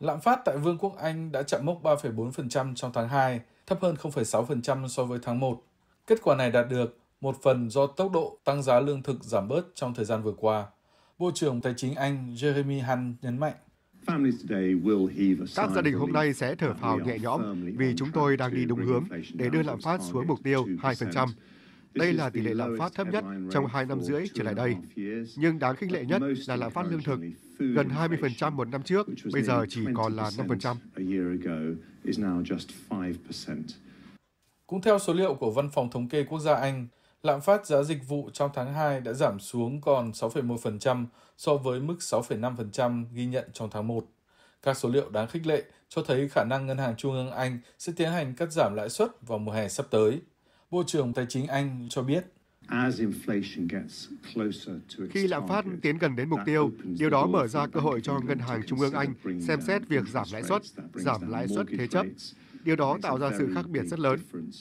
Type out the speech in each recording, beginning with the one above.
Lạm phát tại Vương quốc Anh đã chạm mốc 3,4% trong tháng 2, thấp hơn 0,6% so với tháng 1. Kết quả này đạt được một phần do tốc độ tăng giá lương thực giảm bớt trong thời gian vừa qua. Bộ trưởng Tài chính Anh Jeremy Hunt nhấn mạnh. Các gia đình hôm nay sẽ thở phào nhẹ nhõm vì chúng tôi đang đi đúng hướng để đưa lạm phát xuống mục tiêu 2%. Đây là tỷ lệ lạm phát thấp nhất trong hai năm rưỡi trở lại đây. Nhưng đáng khích lệ nhất là lạm phát lương thực, gần 20% một năm trước, bây giờ chỉ còn là 5%. Cũng theo số liệu của Văn phòng Thống kê Quốc gia Anh, lạm phát giá dịch vụ trong tháng 2 đã giảm xuống còn 6,1% so với mức 6,5% ghi nhận trong tháng 1. Các số liệu đáng khích lệ cho thấy khả năng Ngân hàng Trung ương Anh sẽ tiến hành cắt giảm lãi suất vào mùa hè sắp tới. Bộ trưởng Tài chính Anh cho biết. Khi lạm phát tiến gần đến mục tiêu, điều đó mở ra cơ hội cho Ngân hàng Trung ương Anh xem xét việc giảm lãi suất, giảm lãi suất thế chấp. Điều đó tạo ra sự khác biệt rất lớn.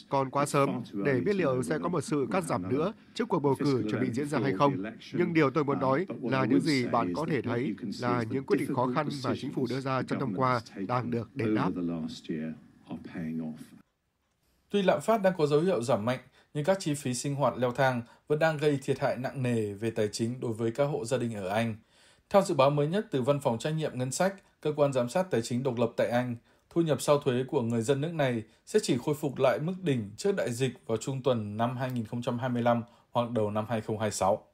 Còn quá sớm để biết liệu sẽ có một sự cắt giảm nữa trước cuộc bầu cử chuẩn bị diễn ra hay không. Nhưng điều tôi muốn nói là những gì bạn có thể thấy là những quyết định khó khăn mà chính phủ đưa ra trong năm qua đang được đền đáp. Tuy lạm phát đang có dấu hiệu giảm mạnh, nhưng các chi phí sinh hoạt leo thang vẫn đang gây thiệt hại nặng nề về tài chính đối với các hộ gia đình ở Anh. Theo dự báo mới nhất từ Văn phòng Trách nhiệm Ngân sách, cơ quan giám sát tài chính độc lập tại Anh, thu nhập sau thuế của người dân nước này sẽ chỉ khôi phục lại mức đỉnh trước đại dịch vào trung tuần năm 2025 hoặc đầu năm 2026.